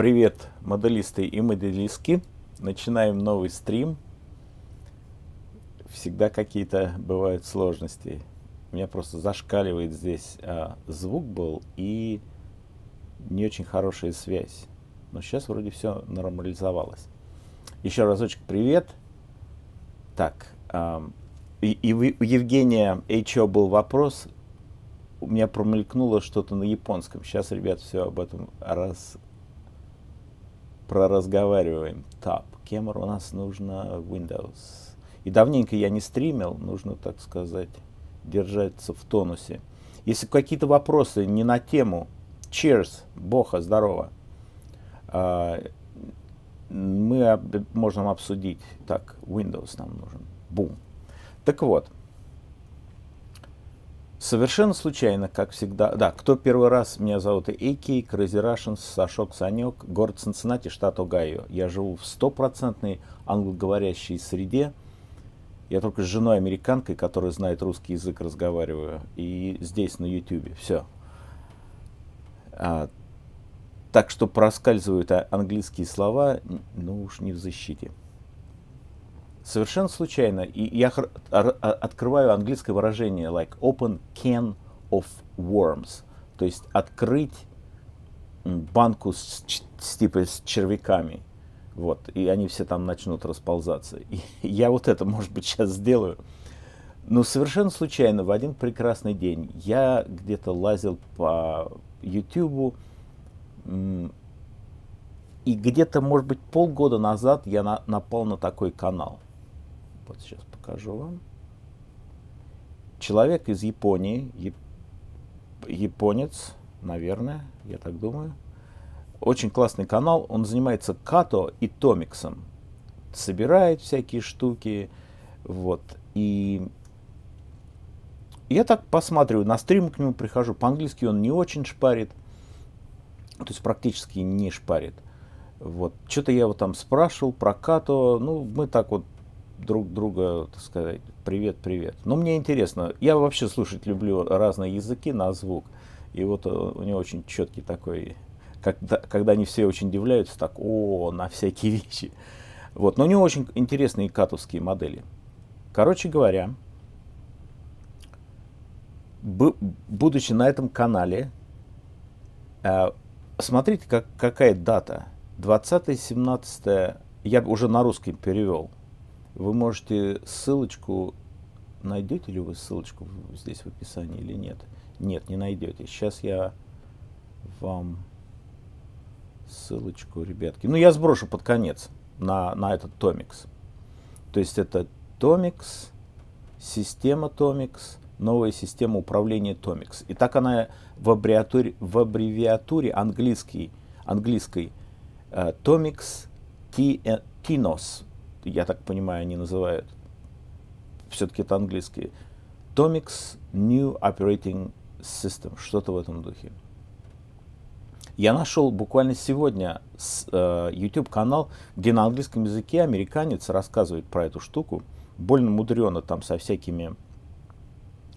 Привет, моделисты и моделистки. Начинаем новый стрим. Всегда какие-то бывают сложности. У меня просто зашкаливает здесь а, звук был и не очень хорошая связь. Но сейчас вроде все нормализовалось. Еще разочек привет. Так, а, и, и у Евгения Эйчо был вопрос. У меня промелькнуло что-то на японском. Сейчас, ребят, все об этом раз проразговариваем. Tab. Кемер у нас нужно Windows. И давненько я не стримил, нужно, так сказать, держаться в тонусе. Если какие-то вопросы не на тему, cheers, боха, здорово. А, мы можем обсудить. Так, Windows нам нужен. Бум. Так вот, Совершенно случайно, как всегда. Да, кто первый раз, меня зовут Эйки, Crazy Russians, Сашок Санек, город Цинциннати, штат Огайо. Я живу в стопроцентной англоговорящей среде. Я только с женой американкой, которая знает русский язык, разговариваю. И здесь, на ютюбе, все. А, так что проскальзывают английские слова, ну уж не в защите совершенно случайно, и я а, а, открываю английское выражение like open can of worms, то есть открыть банку с, с, типа с червяками, вот, и они все там начнут расползаться. И я вот это, может быть, сейчас сделаю. Но совершенно случайно, в один прекрасный день, я где-то лазил по YouTube, и где-то, может быть, полгода назад я на, напал на такой канал – вот сейчас покажу вам. Человек из Японии, яп, японец, наверное, я так думаю. Очень классный канал, он занимается като и томиксом. Собирает всякие штуки, вот. И я так посматриваю, на стрим к нему прихожу, по-английски он не очень шпарит, то есть практически не шпарит. Вот, что-то я его там спрашивал про Като, ну, мы так вот друг друга, так сказать, привет-привет. Но мне интересно, я вообще слушать люблю разные языки на звук. И вот э, у него очень четкий такой, когда, когда они все очень удивляются, так, о, на всякие вещи. Вот. Но у него очень интересные катовские модели. Короче говоря, будучи на этом канале, э, смотрите, как, какая дата. 20-17, я уже на русский перевел – вы можете ссылочку, найдете ли вы ссылочку здесь в описании или нет? Нет, не найдете. Сейчас я вам ссылочку, ребятки. Ну, я сброшу под конец на, на этот Томикс. То есть это Томикс, система Томикс, новая система управления Томикс. И так она в аббревиатуре, в аббревиатуре английский, английской э, Томикс э, Kinos я так понимаю, они называют, все-таки это английский, Tomix New Operating System, что-то в этом духе. Я нашел буквально сегодня э, YouTube-канал, где на английском языке американец рассказывает про эту штуку. Больно мудрено там со всякими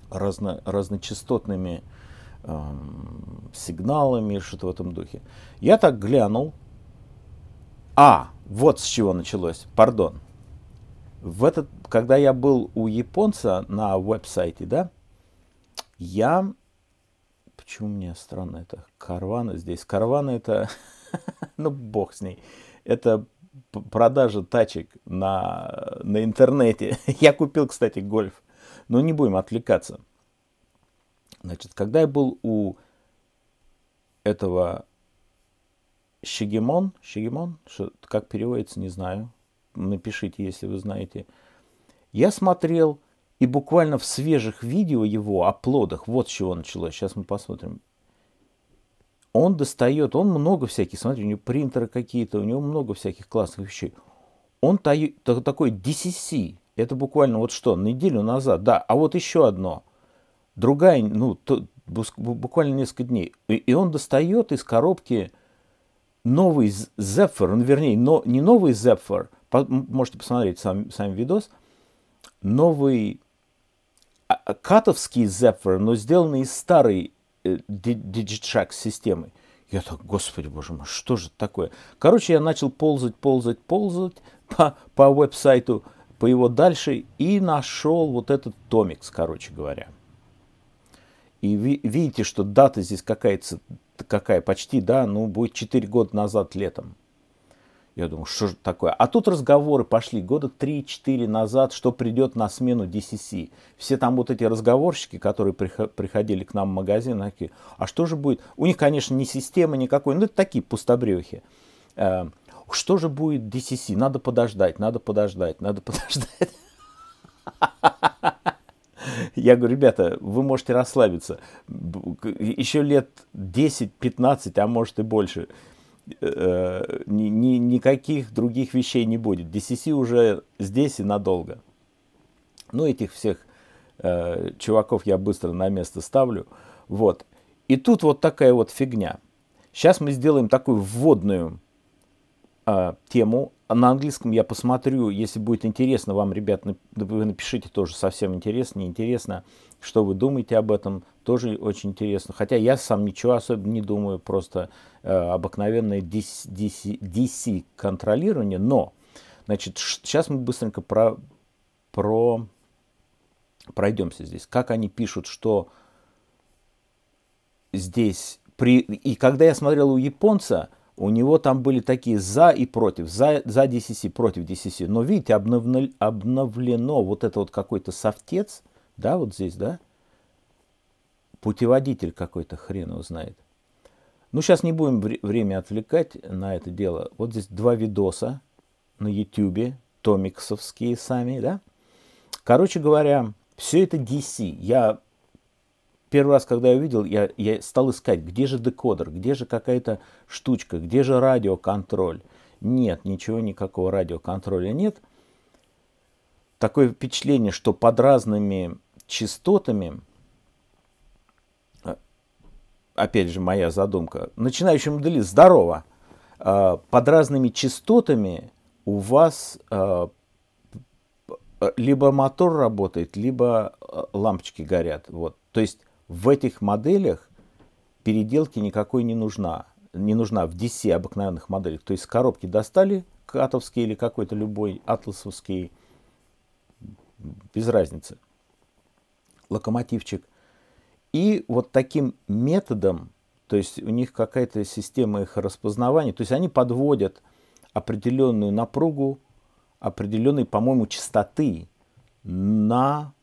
разно, разночастотными эм, сигналами, что-то в этом духе. Я так глянул. А, вот с чего началось, пардон. В этот, когда я был у японца на веб-сайте, да, я... Почему мне странно это? Карвана здесь. Карвана это... ну, бог с ней. Это продажа тачек на, на интернете. я купил, кстати, гольф. Но ну, не будем отвлекаться. Значит, когда я был у этого Шигемон, Шигемон, как переводится, не знаю. Напишите, если вы знаете. Я смотрел, и буквально в свежих видео его о плодах, вот с чего началось, сейчас мы посмотрим. Он достает, он много всяких, смотрите, у него принтеры какие-то, у него много всяких классных вещей. Он таю, такой DCC, это буквально вот что, неделю назад, да, а вот еще одно, другая, ну, то, буквально несколько дней. И, и он достает из коробки новый Zephyr, ну, вернее, но, не новый Zephyr, по, можете посмотреть сам, сам видос, новый а, а, катовский Zephyr, но сделанный из старой э, Digitrack системы. Я так, господи, боже мой, что же это такое? Короче, я начал ползать, ползать, ползать по, по веб-сайту, по его дальше, и нашел вот этот томикс, короче говоря. И ви, видите, что дата здесь какая-то М-м. какая, почти, да, ну, будет 4 года назад летом. Я думаю, что же такое? А тут разговоры пошли года 3-4 назад, что придет на смену DCC. Все там вот эти разговорщики, которые приходили к нам в магазин, такие, а что же будет? У них, конечно, не система никакой, ну это такие пустобрехи. Э, что же будет DCC? Надо подождать, надо подождать, надо подождать. Я говорю, ребята, вы можете расслабиться. Еще лет 10-15, а может и больше, э, э, ни, ни, никаких других вещей не будет. DCC уже здесь и надолго. Ну, этих всех э, чуваков я быстро на место ставлю. Вот. И тут вот такая вот фигня. Сейчас мы сделаем такую вводную э, тему на английском я посмотрю, если будет интересно вам, ребят, вы напишите тоже совсем интересно, неинтересно, что вы думаете об этом, тоже очень интересно. Хотя я сам ничего особо не думаю, просто э, обыкновенное DC, DC, DC контролирование, но, значит, сейчас мы быстренько про, про пройдемся здесь, как они пишут, что здесь, при, и когда я смотрел у японца, у него там были такие за и против, за, за DCC, против DCC. Но видите, обновлено, обновлено вот это вот какой-то софтец, да, вот здесь, да, путеводитель какой-то, хрен его знает. Ну, сейчас не будем время отвлекать на это дело. Вот здесь два видоса на YouTube, томиксовские сами, да. Короче говоря, все это DC. Я первый раз, когда я увидел, я, я стал искать, где же декодер, где же какая-то штучка, где же радиоконтроль. Нет, ничего никакого радиоконтроля нет. Такое впечатление, что под разными частотами, а, опять же моя задумка, начинающий моделист, здорово, а, под разными частотами у вас а, либо мотор работает, либо лампочки горят. Вот. То есть в этих моделях переделки никакой не нужна. Не нужна в DC обыкновенных моделях. То есть коробки достали катовские или какой-то любой атласовский, без разницы, локомотивчик. И вот таким методом, то есть у них какая-то система их распознавания, то есть они подводят определенную напругу, определенной, по-моему, частоты на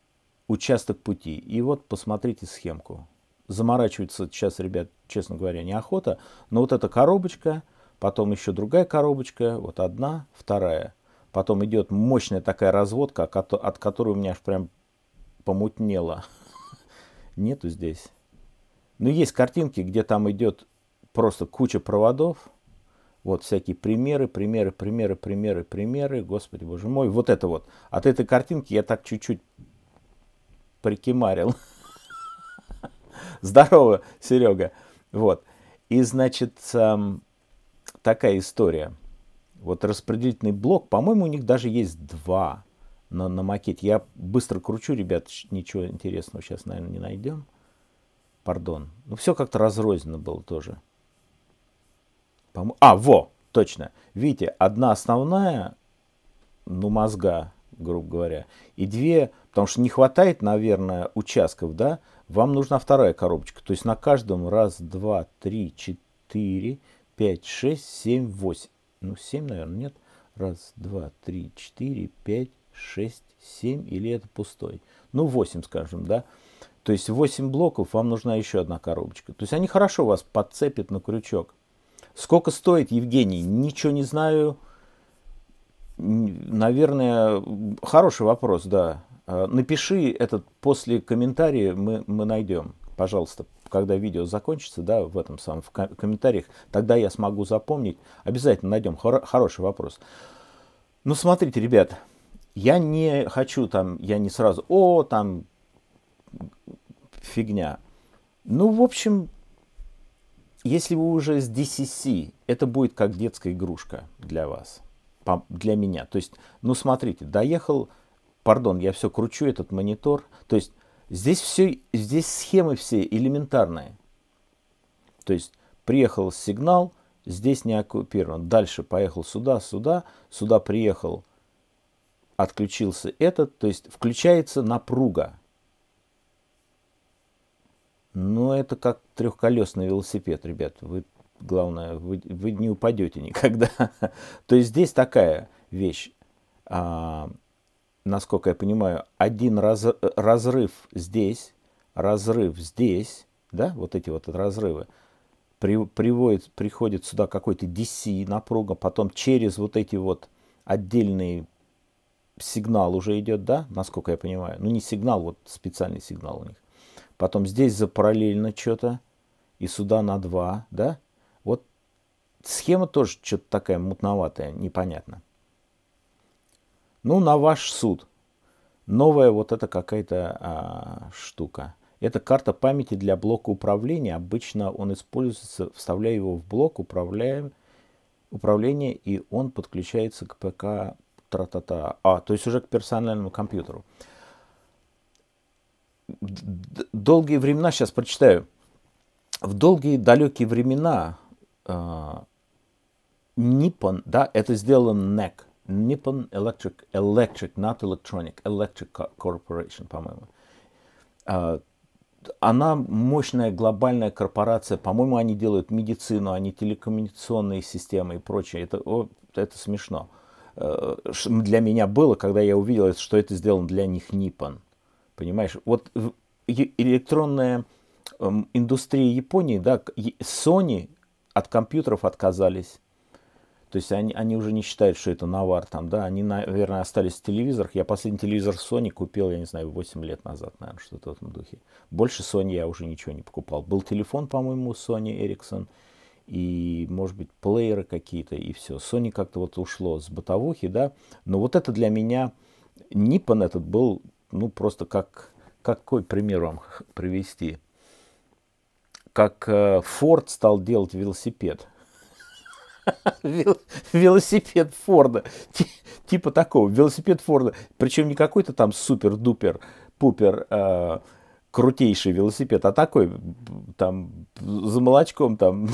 участок пути. И вот посмотрите схемку. Заморачиваться сейчас, ребят, честно говоря, неохота. Но вот эта коробочка, потом еще другая коробочка, вот одна, вторая. Потом идет мощная такая разводка, от которой у меня аж прям помутнело. Нету здесь. Но есть картинки, где там идет просто куча проводов. Вот всякие примеры, примеры, примеры, примеры, примеры. Господи, боже мой. Вот это вот. От этой картинки я так чуть-чуть прикимарил. Здорово, Серега. Вот. И, значит, эм, такая история. Вот распределительный блок, по-моему, у них даже есть два на, на макете. Я быстро кручу, ребят, ничего интересного сейчас, наверное, не найдем. Пардон. Ну, все как-то разрознено было тоже. По а, во, точно. Видите, одна основная, ну, мозга, грубо говоря, и две Потому что не хватает, наверное, участков, да? Вам нужна вторая коробочка. То есть на каждом раз, два, три, четыре, пять, шесть, семь, восемь. Ну, семь, наверное, нет. Раз, два, три, четыре, пять, шесть, семь. Или это пустой. Ну, восемь, скажем, да? То есть 8 блоков, вам нужна еще одна коробочка. То есть они хорошо вас подцепят на крючок. Сколько стоит, Евгений? Ничего не знаю. Наверное, хороший вопрос, да. А, напиши этот после комментария, мы, мы найдем, пожалуйста, когда видео закончится, да, в этом самом, в комментариях, тогда я смогу запомнить. Обязательно найдем хор хороший вопрос. Ну, смотрите, ребят, я не хочу там, я не сразу, о, там, фигня. Ну, в общем, если вы уже с DCC, это будет как детская игрушка для вас, для меня. То есть, ну, смотрите, доехал пардон, я все кручу этот монитор. То есть здесь все, здесь схемы все элементарные. То есть приехал сигнал, здесь не оккупирован. Дальше поехал сюда, сюда, сюда приехал, отключился этот. То есть включается напруга. Но ну, это как трехколесный велосипед, ребят. Вы, главное, вы, вы не упадете никогда. То есть здесь такая вещь. А, насколько я понимаю, один раз, э, разрыв здесь, разрыв здесь, да, вот эти вот разрывы, при, приводит, приходит сюда какой-то DC напруга, потом через вот эти вот отдельные сигнал уже идет, да, насколько я понимаю. Ну, не сигнал, вот специальный сигнал у них. Потом здесь запараллельно что-то, и сюда на 2, да. Вот схема тоже что-то такая мутноватая, непонятно. Ну, на ваш суд. Новая вот эта какая-то а, штука. Это карта памяти для блока управления. Обычно он используется, вставляя его в блок управляем, управления, и он подключается к ПК тра-та-та. А, то есть уже к персональному компьютеру. долгие времена, сейчас прочитаю. В долгие далекие времена э, Nippon, да, это сделан NEC, Nippon Electric, Electric, not Electronic, Electric Corporation, по-моему. А, она мощная глобальная корпорация. По-моему, они делают медицину, они телекоммуникационные системы и прочее. Это, о, это смешно. Э, для меня было, когда я увидел, что это сделано для них Nippon. Понимаешь? Вот электронная эм, индустрия Японии, да, Sony от компьютеров отказались, то есть они, они уже не считают, что это навар там, да, они, наверное, остались в телевизорах. Я последний телевизор Sony купил, я не знаю, 8 лет назад, наверное, что-то в этом духе. Больше Sony я уже ничего не покупал. Был телефон, по-моему, Sony Ericsson, и, может быть, плееры какие-то, и все. Sony как-то вот ушло с бытовухи, да. Но вот это для меня, Nippon этот был, ну, просто как, какой пример вам привести? Как э, Ford стал делать велосипед велосипед Форда. Типа такого, велосипед Форда. Причем не какой-то там супер-дупер-пупер э, крутейший велосипед, а такой там за молочком там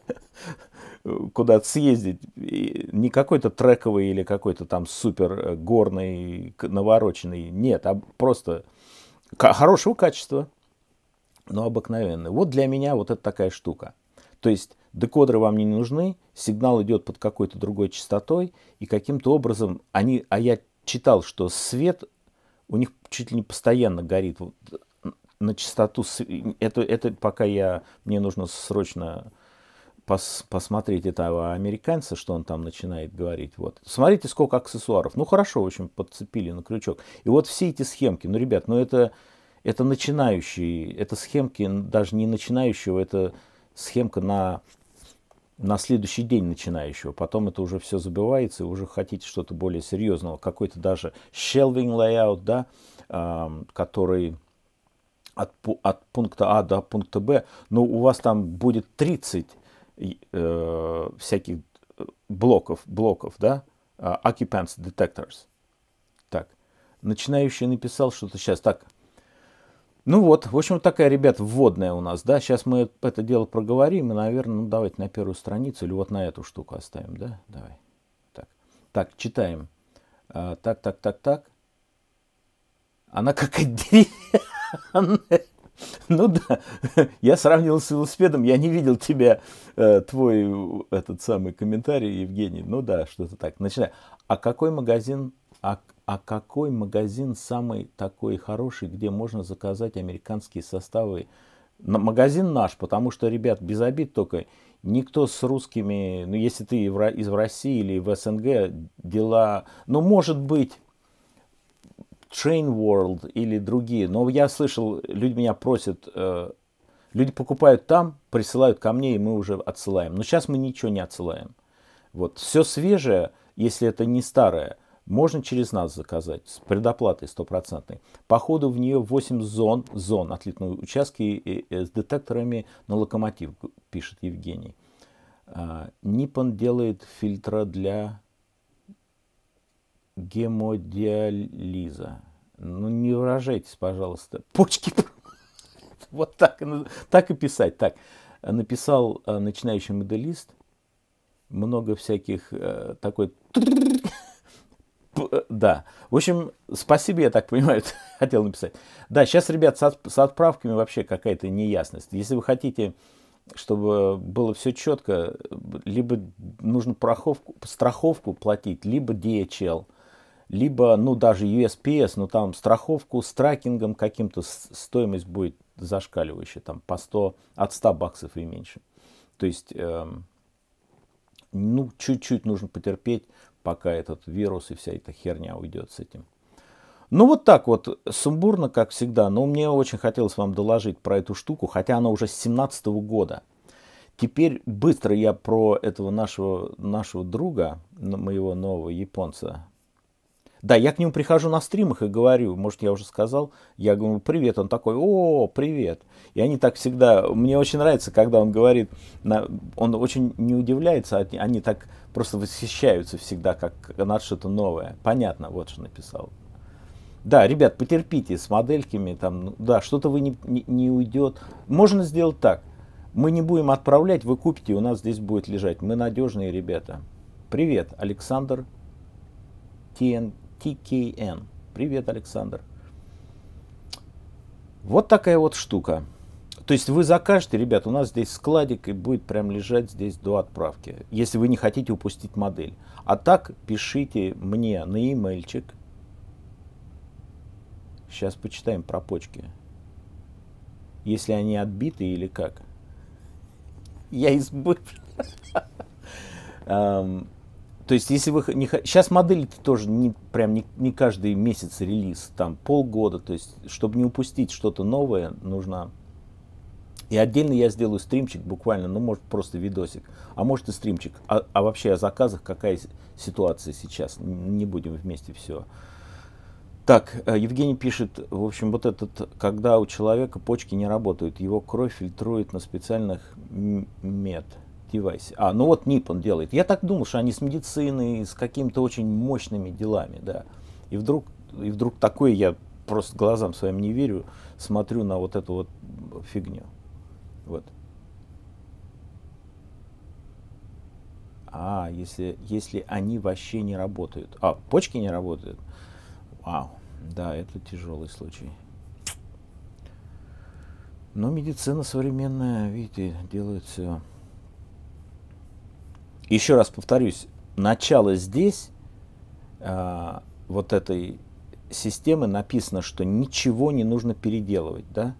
куда-то съездить. не какой-то трековый или какой-то там супер э, горный, навороченный. Нет, а просто хорошего качества, но обыкновенный. Вот для меня вот это такая штука. То есть Декодеры вам не нужны, сигнал идет под какой-то другой частотой, и каким-то образом они, а я читал, что свет у них чуть ли не постоянно горит вот, на частоту. Это, это пока я, мне нужно срочно пос, посмотреть этого американца, что он там начинает говорить. Вот. Смотрите, сколько аксессуаров. Ну, хорошо, в общем, подцепили на крючок. И вот все эти схемки, ну, ребят, ну, это, это начинающие, это схемки даже не начинающего, это схемка на на следующий день начинающего. Потом это уже все забывается, и уже хотите что-то более серьезного. Какой-то даже shelving layout, да, э, который от, от пункта А до пункта Б, но ну, у вас там будет 30 э, всяких э, блоков, блоков, да, а, occupants detectors. Так, начинающий написал что-то сейчас. Так, ну вот, в общем, такая, ребят, вводная у нас, да. Сейчас мы это дело проговорим, и, наверное, ну давайте на первую страницу или вот на эту штуку оставим, да? Давай. Так, так читаем. А, так, так, так, так. Она как деревянная. Ну да, я сравнил с велосипедом, я не видел тебя, э, твой э, этот самый комментарий, Евгений. Ну да, что-то так. Начинаю. А какой магазин, а а какой магазин самый такой хороший, где можно заказать американские составы. Магазин наш, потому что, ребят, без обид только, никто с русскими, ну, если ты из России или в СНГ, дела, ну, может быть, Train World или другие, но я слышал, люди меня просят, э, люди покупают там, присылают ко мне, и мы уже отсылаем. Но сейчас мы ничего не отсылаем. Вот, все свежее, если это не старое – можно через нас заказать с предоплатой стопроцентной. По ходу в нее 8 зон, зон отлитные участки э, э, с детекторами на локомотив, пишет Евгений. А, Нипон делает фильтра для гемодиализа. Ну, не выражайтесь, пожалуйста. Почки. Вот так, ну, так и писать. Так, написал э, начинающий моделист. Много всяких такой Э, да. В общем, спасибо, я так понимаю, хотел написать. Да, сейчас, ребят, с отправками вообще какая-то неясность. Если вы хотите, чтобы было все четко, либо нужно страховку, страховку платить, либо DHL, либо, ну, даже USPS, но там страховку с тракингом каким-то стоимость будет зашкаливающая, там по 100, от 100 баксов и меньше. То есть, э, ну, чуть-чуть нужно потерпеть, пока этот вирус и вся эта херня уйдет с этим. Ну вот так вот, сумбурно, как всегда, но мне очень хотелось вам доложить про эту штуку, хотя она уже с 17 -го года. Теперь быстро я про этого нашего, нашего друга, моего нового японца. Да, я к нему прихожу на стримах и говорю, может, я уже сказал, я говорю, «Ну, привет, он такой, о, привет. И они так всегда, мне очень нравится, когда он говорит, он очень не удивляется, а, они так просто восхищаются всегда, как надо что-то новое. Понятно, вот что написал. Да, ребят, потерпите с модельками, там, ну, да, что-то вы не, не, не уйдет. Можно сделать так. Мы не будем отправлять, вы купите, у нас здесь будет лежать. Мы надежные ребята. Привет, Александр ТН, ТКН. Привет, Александр. Вот такая вот штука. То есть вы закажете, ребят, у нас здесь складик и будет прям лежать здесь до отправки, если вы не хотите упустить модель. А так пишите мне на e Сейчас почитаем про почки. Если они отбиты или как. Я избывший. То есть, если вы не сейчас модели -то тоже не прям не, не каждый месяц релиз, там полгода, то есть, чтобы не упустить что-то новое, нужно и отдельно я сделаю стримчик буквально, ну, может, просто видосик, а может и стримчик. А, а вообще о заказах какая ситуация сейчас? Не будем вместе все. Так, э, Евгений пишет, в общем, вот этот, когда у человека почки не работают, его кровь фильтрует на специальных мед девайсе. А, ну вот НИП он делает. Я так думал, что они с медициной, с какими-то очень мощными делами, да. И вдруг, и вдруг такое я просто глазам своим не верю, смотрю на вот эту вот фигню. Вот. А, если, если они вообще не работают. А, почки не работают. Вау. Да, это тяжелый случай. Но медицина современная, видите, делает все. Еще раз повторюсь, начало здесь, э, вот этой системы написано, что ничего не нужно переделывать, да?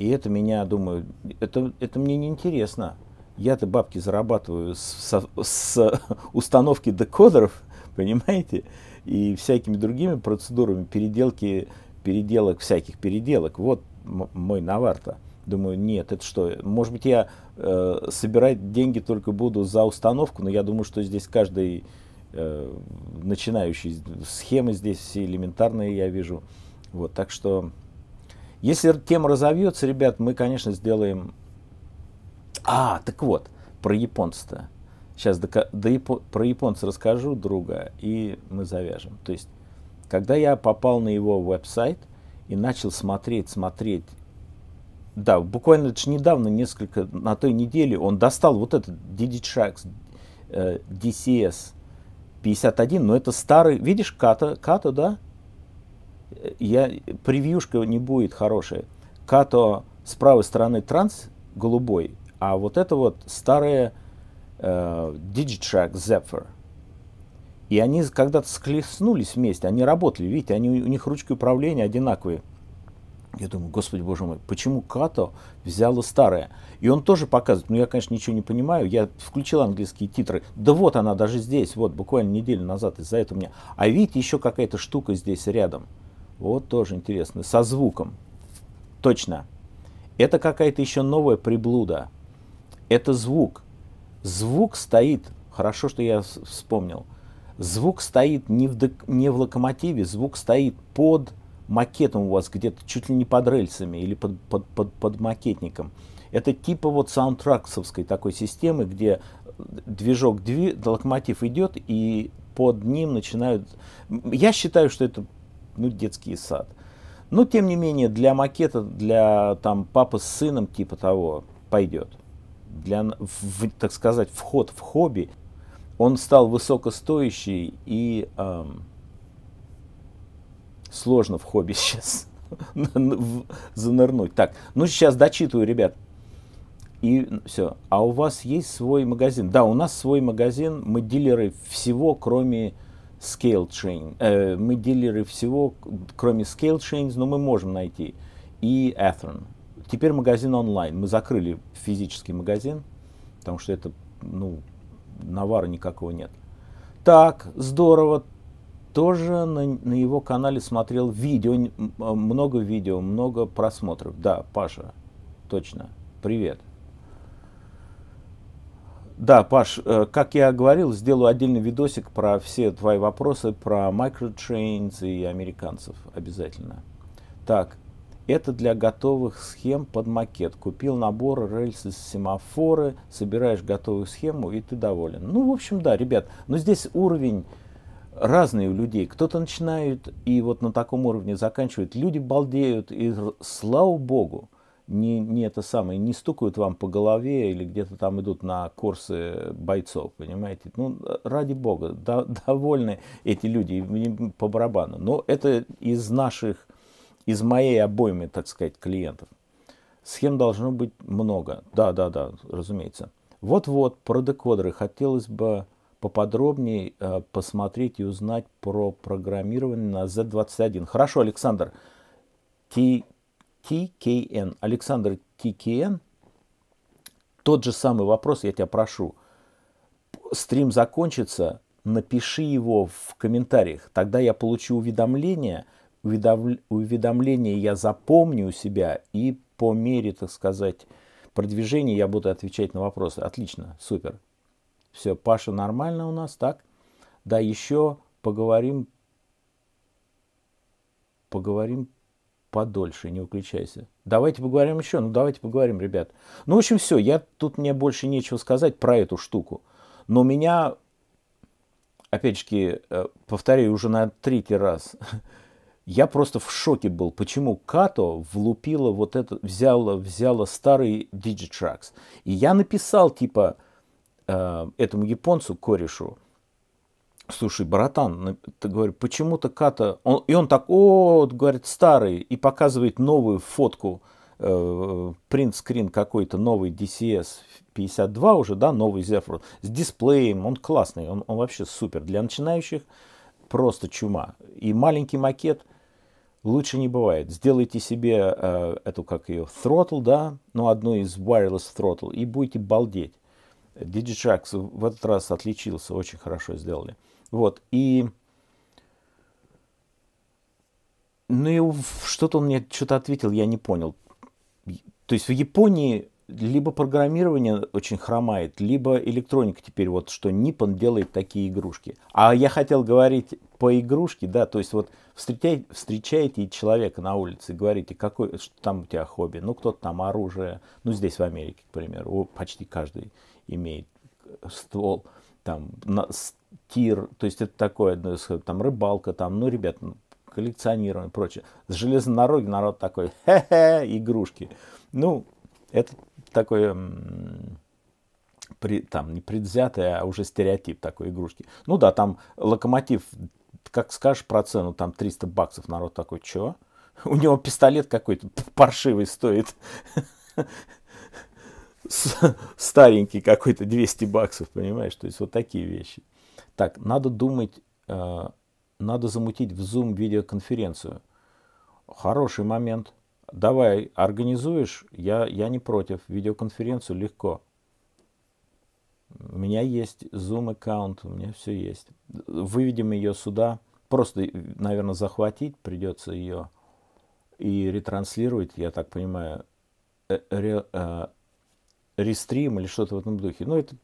И это меня, думаю, это, это мне не интересно. Я-то бабки зарабатываю с, с, с установки декодеров, понимаете, и всякими другими процедурами переделки, переделок, всяких переделок. Вот мой навар-то. Думаю, нет, это что? Может быть, я э, собирать деньги только буду за установку, но я думаю, что здесь каждый э, начинающий схемы здесь все элементарные, я вижу. Вот, так что если тема разовьется, ребят, мы, конечно, сделаем... А, так вот, про японца-то. Сейчас до, до про японца расскажу, друга, и мы завяжем. То есть, когда я попал на его веб-сайт и начал смотреть, смотреть, да, буквально лишь недавно, несколько, на той неделе, он достал вот этот DigiTracks э, DCS 51, но это старый, видишь, ката, ката, да? я, превьюшка не будет хорошая. Като с правой стороны транс голубой, а вот это вот старая э, Digitrack Zephyr. И они когда-то схлестнулись вместе, они работали, видите, они, у них ручки управления одинаковые. Я думаю, господи боже мой, почему Като взяла старое? И он тоже показывает, ну я, конечно, ничего не понимаю, я включил английские титры, да вот она даже здесь, вот буквально неделю назад из-за этого у меня. А видите, еще какая-то штука здесь рядом – вот тоже интересно. Со звуком. Точно. Это какая-то еще новая приблуда. Это звук. Звук стоит, хорошо, что я вспомнил, звук стоит не в, дек, не в локомотиве, звук стоит под макетом у вас где-то, чуть ли не под рельсами или под, под, под, под макетником. Это типа вот саундтраксовской такой системы, где э, движок, дви, локомотив идет, и под ним начинают... Я считаю, что это ну, детский сад. Но, тем не менее, для макета, для там папы с сыном, типа того, пойдет. Для, в, так сказать, вход в хобби, он стал высокостоящий и эм, сложно в хобби сейчас занырнуть. Так, ну сейчас дочитываю, ребят. И все. А у вас есть свой магазин? Да, у нас свой магазин. Мы дилеры всего, кроме scale chain. Э, мы дилеры всего, кроме scale chains, но мы можем найти. И Athlon. Теперь магазин онлайн. Мы закрыли физический магазин, потому что это, ну, навара никакого нет. Так, здорово. Тоже на, на его канале смотрел видео, много видео, много просмотров. Да, Паша, точно. Привет. Да, Паш, э, как я говорил, сделаю отдельный видосик про все твои вопросы, про microchains и американцев обязательно. Так, это для готовых схем под макет. Купил набор, рельсы, семафоры, собираешь готовую схему и ты доволен. Ну, в общем, да, ребят, но здесь уровень разный у людей. Кто-то начинает и вот на таком уровне заканчивает. Люди балдеют и слава богу не, не это самое, не стукают вам по голове или где-то там идут на курсы бойцов, понимаете? Ну, ради бога, до, довольны эти люди по барабану. Но это из наших, из моей обоймы, так сказать, клиентов. Схем должно быть много. Да, да, да, разумеется. Вот-вот, про декодеры хотелось бы поподробнее э, посмотреть и узнать про программирование на Z21. Хорошо, Александр, ти ТКН. Александр ТКН, тот же самый вопрос, я тебя прошу. Стрим закончится, напиши его в комментариях. Тогда я получу уведомление, уведомление я запомню у себя и по мере, так сказать, продвижения я буду отвечать на вопросы. Отлично, супер. Все, Паша нормально у нас, так? Да, еще поговорим, поговорим подольше, не выключайся. Давайте поговорим еще, ну давайте поговорим, ребят. Ну, в общем, все, я, тут мне больше нечего сказать про эту штуку. Но меня, опять же, э, повторяю уже на третий раз, я просто в шоке был, почему Като влупила вот это, взяла, взяла старый Digitrax. И я написал, типа, э, этому японцу, корешу, слушай, братан, ну, ты говоришь, почему-то Ката... Он, и он так, о, говорит, старый, и показывает новую фотку, э, принт-скрин какой-то, новый DCS 52 уже, да, новый Zephyr, с дисплеем, он классный, он, он вообще супер. Для начинающих просто чума. И маленький макет лучше не бывает. Сделайте себе э, эту, как ее, throttle, да, ну, одну из wireless throttle, и будете балдеть. Digitrax в этот раз отличился, очень хорошо сделали. Вот, и... Ну и что-то он мне что-то ответил, я не понял. То есть в Японии либо программирование очень хромает, либо электроника теперь вот, что Nippon делает такие игрушки. А я хотел говорить по игрушке, да, то есть вот встречаете, встречаете человека на улице и говорите, какой, что там у тебя хобби, ну кто-то там оружие, ну здесь в Америке, к примеру, почти каждый имеет э, ствол, там на, тир, то есть это такое одно там, рыбалка, там, ну, ребят, ну, коллекционирование и прочее. С железной народ такой, хе-хе, игрушки. Ну, это такой при, там, не предвзятое, а уже стереотип такой игрушки. Ну да, там локомотив, как скажешь про цену, там 300 баксов, народ такой, чё? У него пистолет какой-то паршивый стоит. Старенький какой-то 200 баксов, понимаешь? То есть вот такие вещи. Так, надо думать, э, надо замутить в Zoom видеоконференцию. Хороший момент. Давай, организуешь, я, я не против. Видеоконференцию легко. У меня есть Zoom аккаунт, у меня все есть. Выведем ее сюда. Просто, наверное, захватить придется ее и ретранслировать, я так понимаю, э, ре, э, рестрим или что-то в этом духе. Ну, это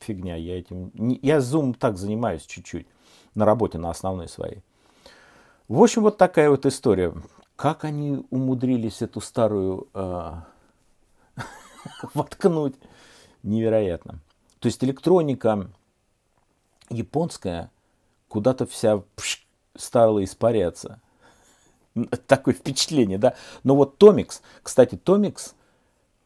фигня, я этим... Я Zoom так занимаюсь чуть-чуть на работе, на основной своей. В общем, вот такая вот история. Как они умудрились эту старую э, воткнуть? Невероятно. То есть электроника японская куда-то вся пш, стала испаряться. Такое впечатление, да? Но вот Томикс, кстати, Томикс,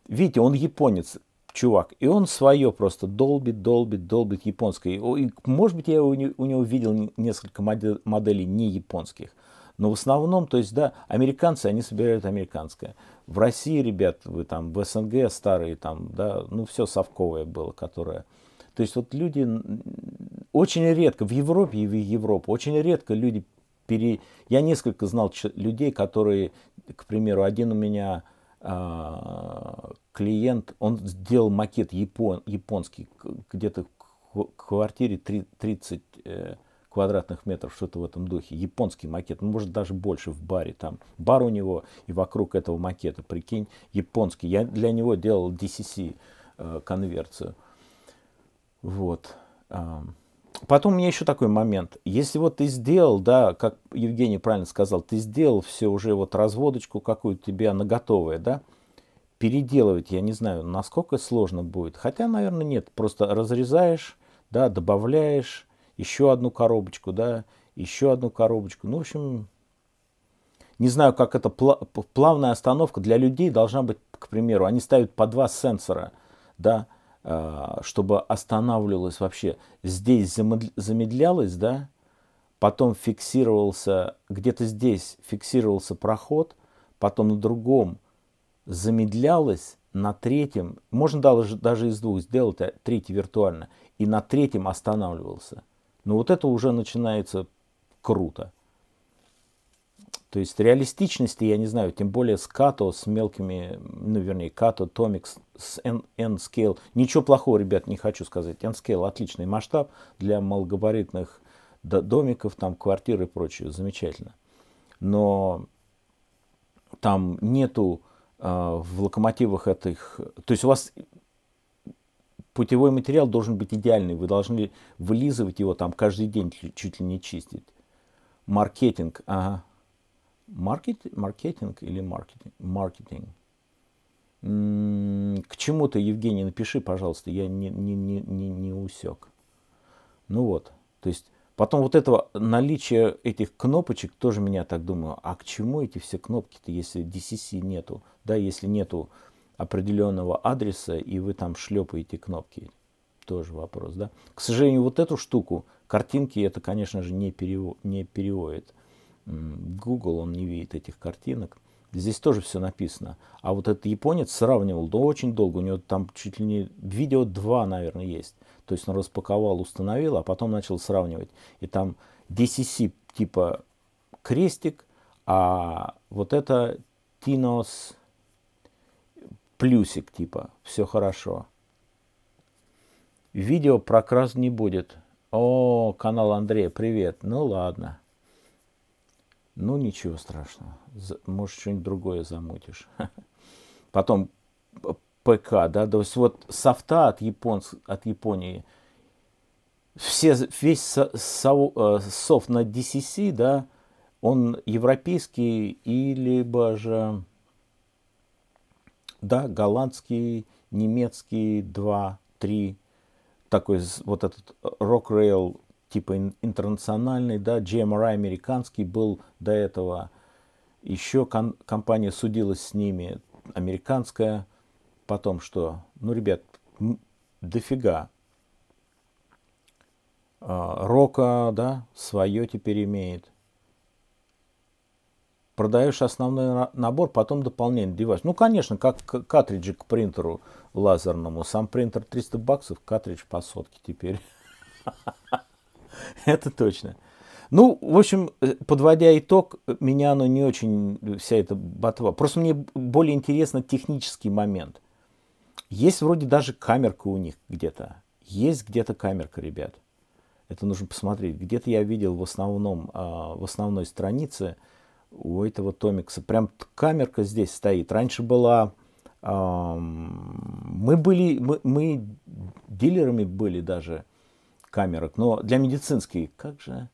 видите, он японец чувак. И он свое просто долбит, долбит, долбит японское. И, может быть, я у него видел несколько моделей не японских. Но в основном, то есть, да, американцы, они собирают американское. В России, ребят, вы там, в СНГ старые там, да, ну, все совковое было, которое... То есть вот люди очень редко, в Европе и в Европу, очень редко люди пере... Я несколько знал людей, которые, к примеру, один у меня а, клиент, он сделал макет япон, японский, где-то в квартире 30 э, квадратных метров, что-то в этом духе, японский макет, ну, может даже больше в баре, там бар у него и вокруг этого макета, прикинь, японский, я для него делал DCC э, конверцию, вот, Потом у меня еще такой момент. Если вот ты сделал, да, как Евгений правильно сказал, ты сделал все уже вот разводочку какую-то тебе она готовая, да, переделывать, я не знаю, насколько сложно будет. Хотя, наверное, нет. Просто разрезаешь, да, добавляешь еще одну коробочку, да, еще одну коробочку. Ну, в общем, не знаю, как это плавная остановка для людей должна быть, к примеру, они ставят по два сенсора, да, а, чтобы останавливалось вообще. Здесь замедлялось, да, потом фиксировался, где-то здесь фиксировался проход, потом на другом замедлялось, на третьем, можно даже, даже из двух сделать, а третий виртуально, и на третьем останавливался. Но ну, вот это уже начинается круто. То есть реалистичности, я не знаю, тем более с Като, с мелкими, ну вернее, Като, Томикс, с N-Scale. Ничего плохого, ребят, не хочу сказать. N-Scale отличный масштаб для малогабаритных домиков, там квартир и прочее, замечательно. Но там нету э, в локомотивах этих... То есть у вас путевой материал должен быть идеальный. Вы должны вылизывать его там каждый день, чуть ли не чистить. Маркетинг, ага, Маркет, маркетинг или маркетинг? Маркетинг. М-м, к чему-то, Евгений, напиши, пожалуйста, я не, не, не, не, не усек. Ну вот, то есть потом вот этого наличия этих кнопочек тоже меня так думаю, а к чему эти все кнопки-то, если DCC нету, да, если нету определенного адреса и вы там шлепаете кнопки, тоже вопрос, да. К сожалению, вот эту штуку, картинки это, конечно же, не, перево- не переводит. Google, он не видит этих картинок. Здесь тоже все написано. А вот этот японец сравнивал, да очень долго, у него там чуть ли не видео 2, наверное, есть. То есть он распаковал, установил, а потом начал сравнивать. И там DCC типа крестик, а вот это Tinos плюсик типа, все хорошо. Видео про крас не будет. О, канал Андрея, привет. Ну ладно. Ну, ничего страшного. Может, что-нибудь другое замутишь. Потом ПК, да, то есть вот софта от, японц, от Японии, все, весь со, со, э, софт на DCC, да, он европейский или либо же, да, голландский, немецкий, два, три. такой вот этот э, Rock Rail типа интернациональный, да, GMRI американский был до этого, еще кон- компания судилась с ними, американская, потом что, ну, ребят, дофига. А, Рока, да, свое теперь имеет. Продаешь основной набор, потом дополнение девайс. Ну, конечно, как картриджи к принтеру лазерному. Сам принтер 300 баксов, картридж по сотке теперь. Это точно. Ну, в общем, э, подводя итог, меня оно не очень, э, вся эта ботва. Просто мне более интересно технический момент. Есть вроде даже камерка у них где-то. Есть где-то камерка, ребят. Это нужно посмотреть. Где-то я видел в основном, а, в основной странице у этого Томикса. Прям камерка здесь стоит. Раньше была... Мы были, мы, мы дилерами были даже камерок, но для медицинских, как же,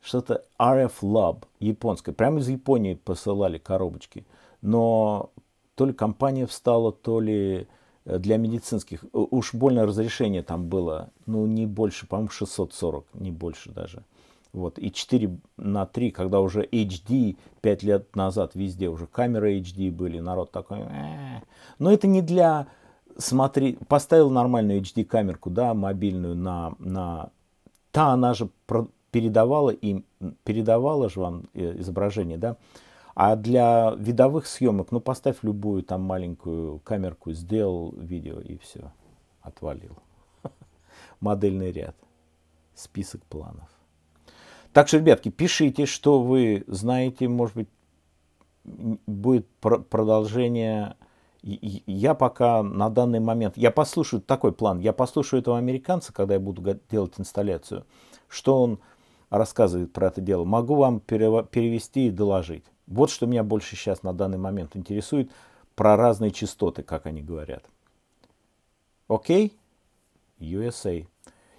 что-то RF Lab японское, прямо из Японии посылали коробочки, но то ли компания встала, то ли э, для медицинских, уж больно разрешение там было, ну не больше, по-моему 640, не больше даже. Вот, и 4 на 3, когда уже HD 5 лет назад везде уже камеры HD были, народ такой. Но это не для смотри, поставил нормальную HD-камерку, да, мобильную на, на... Та она же передавала им, передавала же вам э, изображение, да. А для видовых съемок, ну, поставь любую там маленькую камерку, сделал видео и все, отвалил. Модельный ряд, список планов. Так что, ребятки, пишите, что вы знаете, может быть, будет продолжение я пока на данный момент, я послушаю такой план, я послушаю этого американца, когда я буду делать инсталляцию, что он рассказывает про это дело. Могу вам перевести и доложить. Вот что меня больше сейчас на данный момент интересует про разные частоты, как они говорят. Окей? USA.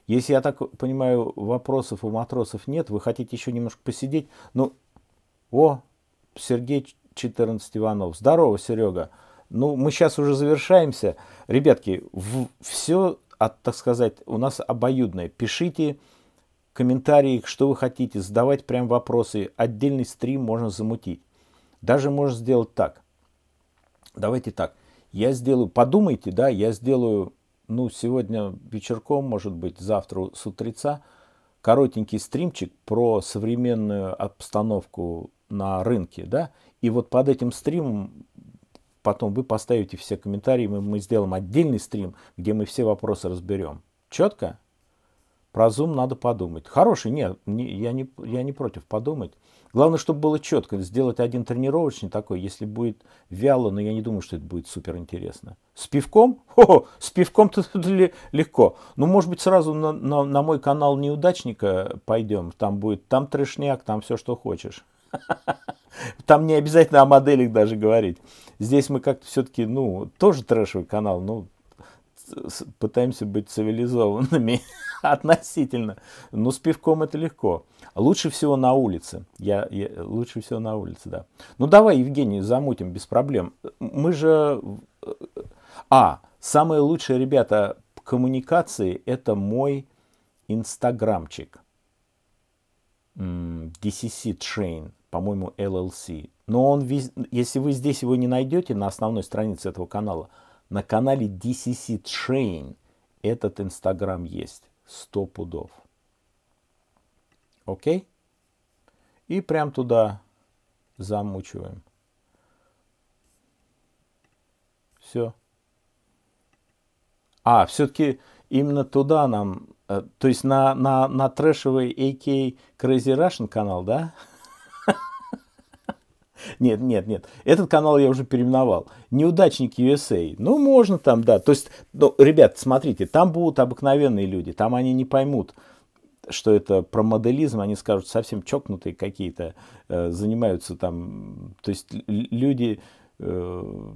Если я так понимаю, вопросов у матросов нет, вы хотите еще немножко посидеть? Ну, о, Сергей 14 Иванов. Здорово, Серега. Ну, мы сейчас уже завершаемся. Ребятки, в, все, от, так сказать, у нас обоюдное. Пишите комментарии, что вы хотите, задавать прям вопросы. Отдельный стрим можно замутить. Даже можно сделать так. Давайте так. Я сделаю, подумайте, да, я сделаю, ну, сегодня вечерком, может быть, завтра с утреца, коротенький стримчик про современную обстановку на рынке, да, и вот под этим стримом потом вы поставите все комментарии, мы, мы сделаем отдельный стрим, где мы все вопросы разберем. Четко? Про Zoom надо подумать. Хороший, нет, не, я, не, я не против подумать. Главное, чтобы было четко. Сделать один тренировочный такой, если будет вяло, но я не думаю, что это будет супер интересно. С пивком? хо с пивком-то легко. Ну, может быть, сразу на, на, на мой канал неудачника пойдем. Там будет, там трешняк, там все, что хочешь. Там не обязательно о моделях даже говорить. Здесь мы как-то все-таки, ну, тоже трэшевый канал, но ну, пытаемся быть цивилизованными относительно. Но с пивком это легко. Лучше всего на улице. Я, я, лучше всего на улице, да. Ну давай, Евгений, замутим без проблем. Мы же... Э, а, самые лучшие ребята коммуникации это мой инстаграмчик. DCC Train по-моему, LLC. Но он, если вы здесь его не найдете на основной странице этого канала, на канале DCC Train этот Инстаграм есть. Сто пудов. Окей? И прям туда замучиваем. Все. А, все-таки именно туда нам... Э, то есть на, на, на трэшевый AK Crazy Russian канал, да? Нет, нет, нет. Этот канал я уже переименовал. Неудачник USA. Ну, можно там, да. То есть, ну, ребят, смотрите, там будут обыкновенные люди. Там они не поймут, что это про моделизм. Они скажут, совсем чокнутые какие-то. Э, занимаются там... То есть, люди... Э,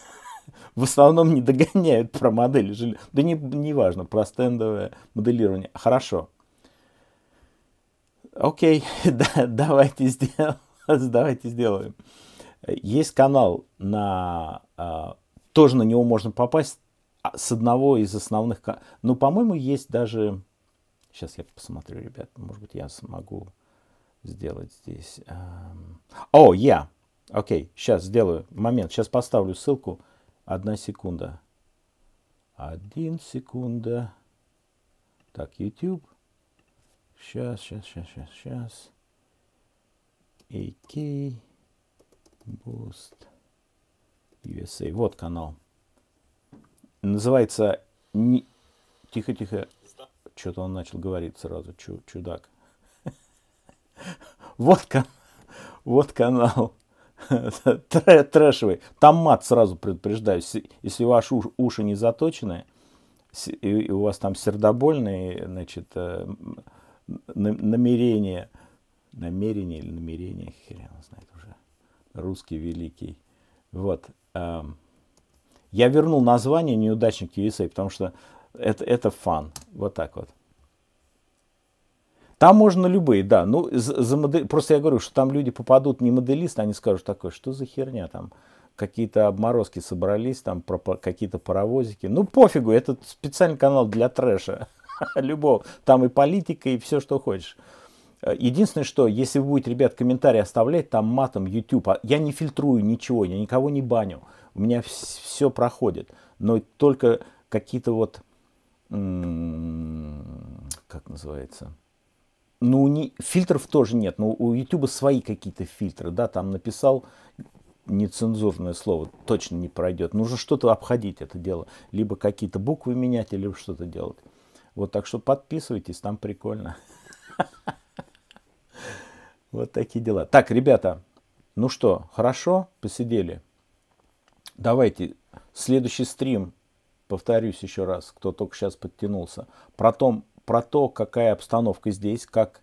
в основном не догоняют про модели жилья. Да не, не важно, про стендовое моделирование. Хорошо. Окей, да, давайте сделаем. давайте сделаем. Есть канал на... А, тоже на него можно попасть а, с одного из основных... Ну, по-моему, есть даже... Сейчас я посмотрю, ребят. Может быть, я смогу сделать здесь... Эм, о, я! Окей, сейчас сделаю. Момент. Сейчас поставлю ссылку. Одна секунда. Один секунда. Так, YouTube. Сейчас, сейчас, сейчас, сейчас, сейчас. AK Boost USA. Вот канал. Называется... Тихо-тихо. Что-то он начал говорить сразу, чу чудак. Вот, кан вот канал трэшевый. Там мат, сразу предупреждаю. Если ваши уши не заточены, и у вас там сердобольные значит, э, намерения, намерение или намерение, хрен знает уже, русский великий. Вот. Я вернул название «Неудачник USA», а», потому что это, это фан. Вот так вот. Там можно любые, да. Ну, за, за модель... Просто я говорю, что там люди попадут не моделисты, они скажут такое, что за херня там. Какие-то обморозки собрались, там про, про какие-то паровозики. Ну, пофигу, это специальный канал для трэша. Любого. Там и политика, и все, что хочешь. Э, единственное, что если вы будете, ребят, комментарии оставлять там матом YouTube, а я не фильтрую ничего, я никого не баню, у меня все проходит, но только какие-то вот, как называется, ну, не, фильтров тоже нет, но у YouTube свои какие-то фильтры, да, там написал нецензурное слово, точно не пройдет, нужно что-то обходить это дело, либо какие-то буквы менять, или что-то делать. Вот так что подписывайтесь, там прикольно. Вот такие дела. Так, ребята, ну что, хорошо посидели? Давайте следующий стрим, повторюсь еще раз, кто только сейчас подтянулся, про, том, про то, какая обстановка здесь, как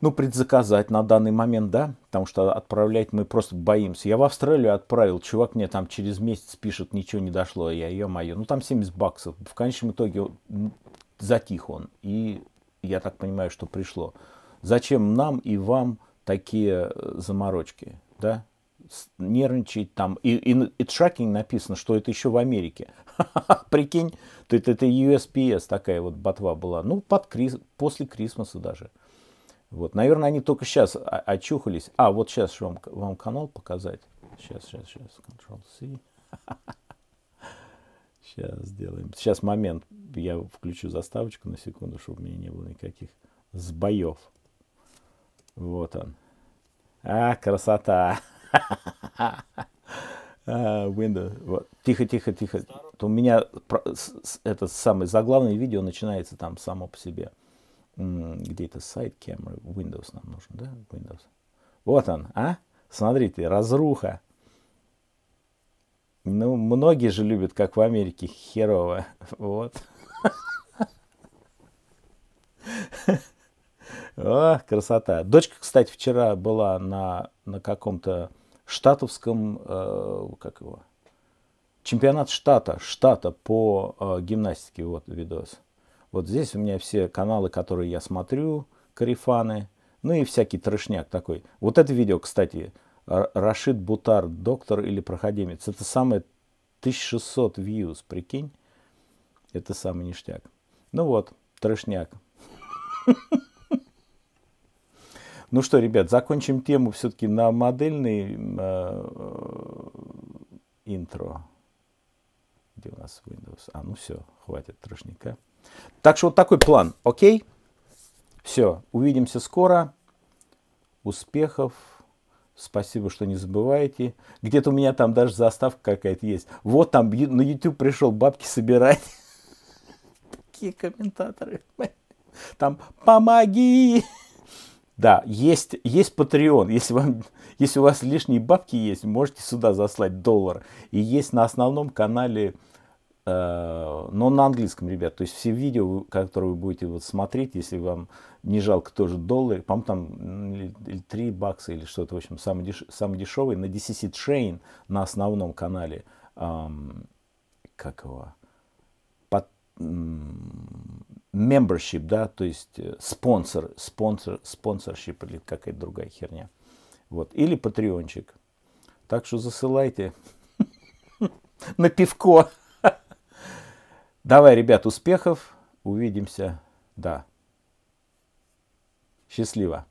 ну, предзаказать на данный момент, да, потому что отправлять мы просто боимся. Я в Австралию отправил, чувак мне там через месяц пишет, ничего не дошло, я, ее моё ну там 70 баксов. В конечном итоге затих он, и я так понимаю, что пришло. Зачем нам и вам такие э, заморочки, да? нервничать там. И, и it's shocking написано, что это еще в Америке. Прикинь, то это, это USPS такая вот ботва была. Ну, под крис, после Крисмаса даже. Вот, наверное, они только сейчас а, очухались. А, вот сейчас вам, вам канал показать. Сейчас, сейчас, сейчас. Ctrl-C. Сейчас сделаем. Сейчас момент. Я включу заставочку на секунду, чтобы у меня не было никаких сбоев. Вот он. А, красота. А, Windows. Вот. Тихо, тихо, тихо. То у меня этот самый заглавное видео начинается там само по себе. Где-то сайт камеры. Windows нам нужен, да? Windows. Вот он, а? Смотрите, разруха. Ну, многие же любят, как в Америке, херово. Вот. О, красота. Дочка, кстати, вчера была на, на каком-то штатовском, э, как его, чемпионат штата, штата по э, гимнастике, вот видос. Вот здесь у меня все каналы, которые я смотрю, карифаны, ну и всякий трешняк такой. Вот это видео, кстати, Рашид Бутар, доктор или проходимец, это самое 1600 views, прикинь, это самый ништяк. Ну вот, трешняк. Ну что, ребят, закончим тему все-таки на модельной э, э, интро. Где у нас Windows? А, ну все, хватит трошника. Так что вот такой план, окей? Все, увидимся скоро. Успехов. Спасибо, что не забываете. Где-то у меня там даже заставка какая-то есть. Вот там на YouTube пришел бабки собирать. Такие комментаторы. Там «Помоги!» Да, есть, есть Patreon. Если, вам, если у вас лишние бабки есть, можете сюда заслать доллар. И есть на основном канале, э, но на английском, ребят. То есть все видео, которые вы будете вот смотреть, если вам не жалко тоже доллар, по-моему, там 3 бакса или что-то, в общем, самый, деш, самый дешевый, на DCC Train, на основном канале, э, как его, под, membership, да, то есть э, спонсор, спонсор, спонсорщип или какая-то другая херня. Вот. Или патреончик. Так что засылайте на пивко. Давай, ребят, успехов. Увидимся. Да. Счастливо.